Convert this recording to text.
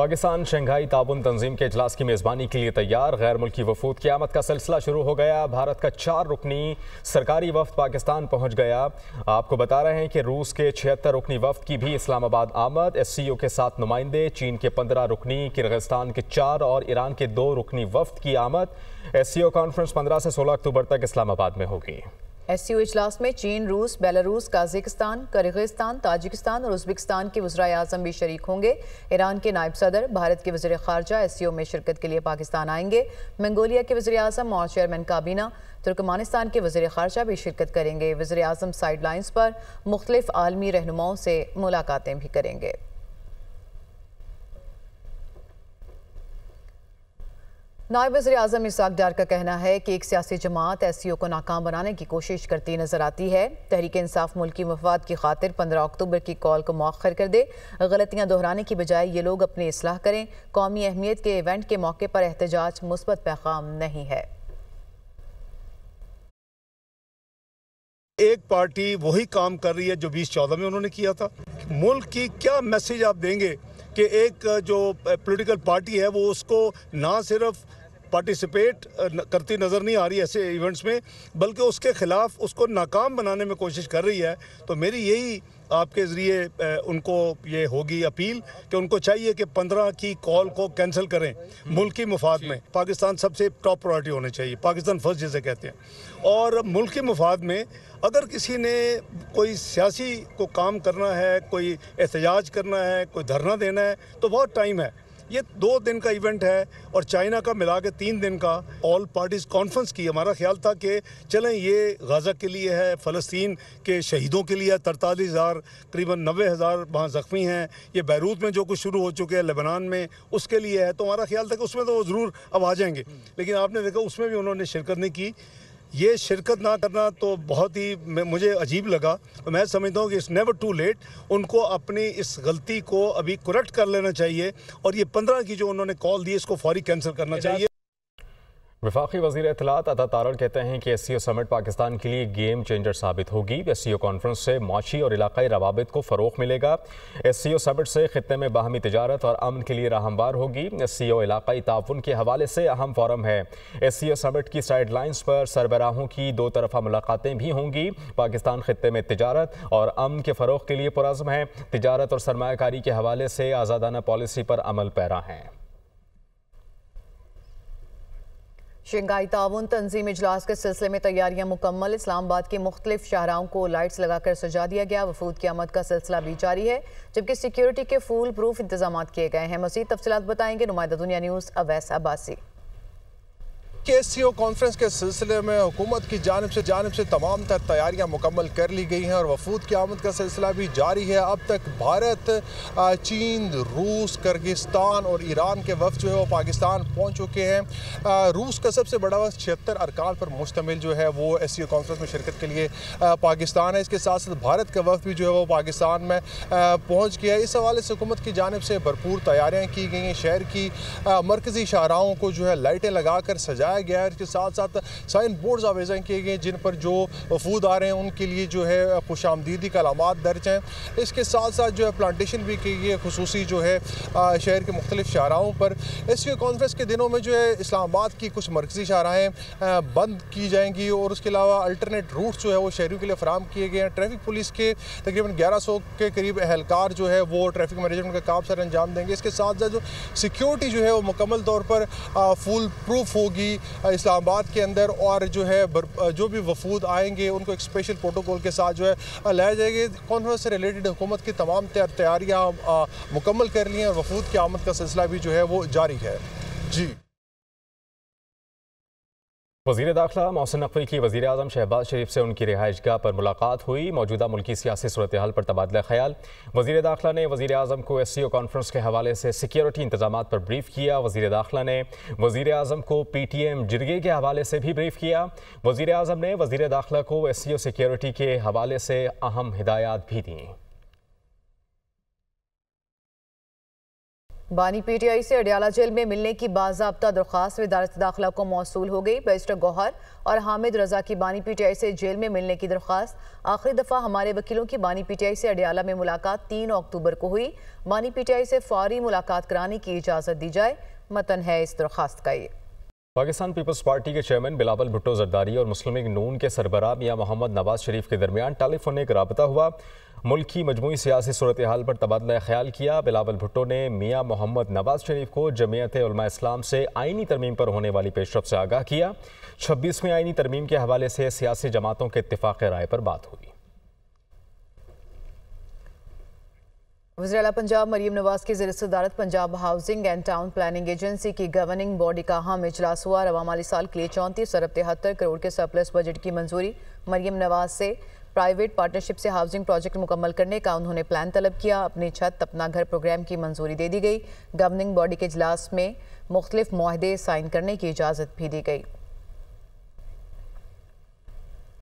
Pakistan Shanghai ताबन तंजीम के अजलास की मेज़बानी के लिए तैयार गैर मुल्की वफूद की आमद का सिलसिला शुरू हो गया भारत का चार रुकनी सरकारी वफद पाकिस्तान पहुंच गया आपको बता रहे हैं कि रूस के छिहत्तर रुकनी वफद की भी इस्लामाबाद आमद एस सी ओ के सात नुमाइंदे चीन के पंद्रह रुकनी किर्गिस्तान के चार और ईरान के दो रुकनी वफद की आमद एस सी ओ कॉन्फ्रेंस पंद्रह से सोलह अक्टूबर तक इस्लामाबाद में होगी एस ओ इजलास में चीन रूस बेलारूस काजिकिस्तान करगिस्तान ताजिकिस्तान और उज्बेकिस्तान के वज्रा अजम भी शरीक होंगे ईरान के नायब सदर भारत के वजर खारजा एस ओ में शिरकत के लिए पाकिस्तान आएंगे मंगोलिया के वजे अजम और चेयरमैन काबीना तुर्कमानिस्तान के वजर खारजा भी शिरकत करेंगे वजे अजम साइड लाइन्स पर मुख्तलिफ आलमी रहनुमाओं से मुलाकातें भी करेंगे नायब वजी अजम इसाक डार का कहना है कि एक सियासी जमात एस सी ओ को नाकाम बनाने की कोशिश करती नजर आती है तहरीक इंसाफ मुल्की मफाद की खातिर पंद्रह अक्टूबर की कॉल को मौखर कर दे गलतियाँ दोहराने की बजाय ये लोग अपनी असलाह करें कौमी अहमियत के इवेंट के मौके पर एहतजाज मुस्बत पैगाम नहीं है एक पार्टी वही काम कर रही है जो बीस चौदह में उन्होंने किया था मुल्क की क्या मैसेज आप देंगे कि एक जो पॉलिटिकल पार्टी है वो उसको ना सिर्फ पार्टिसिपेट करती नज़र नहीं आ रही ऐसे इवेंट्स में बल्कि उसके ख़िलाफ़ उसको नाकाम बनाने में कोशिश कर रही है तो मेरी यही आपके ज़रिए उनको ये होगी अपील कि उनको चाहिए कि पंद्रह की कॉल को कैंसिल करें मुल्क की में पाकिस्तान सबसे टॉप प्रायोरिटी होनी चाहिए पाकिस्तान फर्स्ट जिसे कहते हैं और मुल्क मफाद में अगर किसी ने कोई सियासी को काम करना है कोई एहतजाज करना है कोई धरना देना है तो बहुत टाइम है ये दो दिन का इवेंट है और चाइना का मिला के तीन दिन का ऑल पार्टीज कॉन्फ्रेंस की हमारा ख्याल था कि चलें ये गजा के लिए है फ़लस्तीन के शहीदों के लिए तरतालीस हज़ार करीबन नबे हज़ार वहाँ ज़ख्मी हैं ये बैरूत में जो कुछ शुरू हो चुके हैं लेबनान में उसके लिए है तो हमारा ख्याल था कि उसमें तो वो ज़रूर अब आ जाएंगे लेकिन आपने देखा उसमें भी उन्होंने शिरकत नहीं की ये शिरकत ना करना तो बहुत ही मुझे अजीब लगा तो मैं समझता हूँ कि इट्स नेवर टू लेट उनको अपनी इस गलती को अभी करेक्ट कर लेना चाहिए और ये पंद्रह की जो उन्होंने कॉल दी इसको फौरी कैंसिल करना चाहिए विफाखी वजी अतलात अदा तारल कहते हैं कि S C O summit Pakistan के लिए गेम चेंजर साबित होगी एस सी ओ कॉन्फ्रेंस से माशी और इलाकई रवाबित को फ़रोग मिलेगा एस सी ओ समिट से खत्े में बाहमी तजारत और अमन के लिए राहमवार होगी एस सी ओ इलाकई ताउन के हवाले से अहम फॉरम है एस सी ओ समिट की साइड लाइन्स पर सरबराहों की दो तरफा मुलाकातें भी होंगी पाकिस्तान खत्े में तजारत और अमन के फ़रोग के लिए पुरज़म है तजारत और सरमाकारी के हवाले से आज़ादाना पॉलिसी पर अमल पैरा हैं शंघाई ताउन तंजीम इजलास के सिलसिले में तैयारियाँ मुकम्मल इस्लामाबाद के मुख्तलिफ शाहराओं को लाइट्स लगाकर सजा दिया गया वफूद की आमद का सिलसिला भी जारी है जबकि सिक्योरिटी के फूल प्रूफ इंतजाम किए गए हैं मजीद तफसलत बताएंगे नुमाइंदा दुनिया न्यूज़ अवैस अब्बासी के सी ओ कॉन्फ्रेंस के सिलसिले में हुकूमत की जानब से जानब से तमाम तर तैयारियाँ मुकम्मल कर ली गई हैं और वफूद की आमद का सिलसिला भी जारी है अब तक भारत चीन रूस करगिस्तान और ईरान के वफ जो है वो पाकिस्तान पहुँच चुके हैं रूस का सबसे बड़ा वक्त छिहत्तर अरकान पर मुश्तमिल जो है वो एस सी ओ कॉन्फ्रेंस में शिरकत के लिए पाकिस्तान है इसके साथ साथ भारत का वफ भी जो है वो पाकिस्तान में पहुँच गया है इस हवाले से हुकूमत की जानब से भरपूर तैयारियाँ की गई हैं शहर की मरकज़ी शाहराहों को जो है लाइटें लगा कर सजा बनाया गया है इसके साथ साथ साइन बोर्ड आवेजा किए गए जिन पर जो वफूद आ रहे हैं उनके लिए जो है खुश आमदीदी कलामत दर्ज हैं इसके साथ साथ जो है प्लानेशन भी की गई है खसूस जो है शहर के मुख्तलिफ शाहराहों पर इसके कॉन्फ्रेंस के दिनों में जो है इस्लामाबाद की कुछ मरकजी शाहराहें बंद की जाएंगी और उसके अलावा अल्टरनेट रूट जो है वो शहरों के लिए फराम किए गए हैं ट्रैफिक पुलिस के तकरीबन ग्यारह सौ के करीब अहलकार जो है वो ट्रैफिक मैनेजमेंट का काम सर अंजाम देंगे इसके साथ साथ जो सिक्योरिटी जो है वो मुकम्मल तौर पर फुल प्रूफ होगी इस्लामाबाद के अंदर और जो है जो भी वफूद आएंगे उनको एक स्पेशल प्रोटोकॉल के साथ जो है लाया जाएगा कॉन्फ्रेंस से रिलेटेड हुकूमत की तमाम तैयारियाँ मुकम्मल कर ली हैं और वफूद की आमद का सिलसिला भी जो है वो जारी है जी वजीर दाखिला मोहसिन नकवी की वजी अजम शहबाज शरीफ से उनकी गाह पर मुलाकात हुई मौजूदा मुल्की सियासी सूरत हाल पर तबादला ख्याल वजी दाखिला ने वजी अजम को एस सी ओ कॉन्फ्रेंस के हवाले से सिक्योरिटी इंतजाम पर ब्रीफ किया वजी दाखिला ने वजी अजम को पी टी एम जिरगे के हवाले से भी ब्रीफ किया वजी अजम ने वजी दाखिला को एस सी ओ सिक्योरिटी के हवाले से अहम हिदायत भी दी बानी पीटीआई से अडियाला जेल में मिलने की बाजाबता दरख्वास्त वदारत दाखिला को मौसू हो गई बैरिस्टर गौहर और हामिद रजा की बानी पीटीआई से जेल में मिलने की दरख्वास्त आखिरी दफ़ा हमारे वकीलों की बानी पीटीआई से अडियाला में मुलाकात तीन अक्टूबर को हुई बानी पीटीआई से फौरी मुलाकात कराने की इजाज़त दी जाए मतन है इस दरख्वास्त का ये पाकिस्तान पीपल्स पार्टी के चेयरमैन बिलावल भुट्टो जरदारी और मुस्लिम नून के सरबराह मियाँ मोहम्मद नवाज शरीफ के दरमियान टेलीफोनिक रबता हुआ मुल्क की मजमू सियासी सूरत हाल पर तबादला ख्याल किया बिलावल भुट्टो ने मियाँ मोहम्मद नवाज शरीफ को जमीयत इस्लाम से आइनी तरमीम पर होने वाली पेशरफ से आगाह किया छब्बीसवीं आइनी तरमीम के हवाले से सियासी जमातों के इतफाक़ राय पर बात हुई वजरा पंजाब मरीम नवाज की जर सदारत Punjab housing and town planning agency की गवर्निंग बॉडी का अहम इजलास हुआ रवा माली साल के लिए चौंतीस अरब तिहत्तर करोड़ के सरप्लस बजट की मंजूरी मरीम नवाज से प्राइवेट पार्टनरशिप से हाउसिंग प्रोजेक्ट मुकम्मल करने का उन्होंने प्लान तलब किया अपनी छत अपना घर प्रोग्राम की मंजूरी दे दी गई गवर्निंग बॉडी के इजलास में मुख्तलिफ माहदे साइन करने की इजाज़त भी दी गई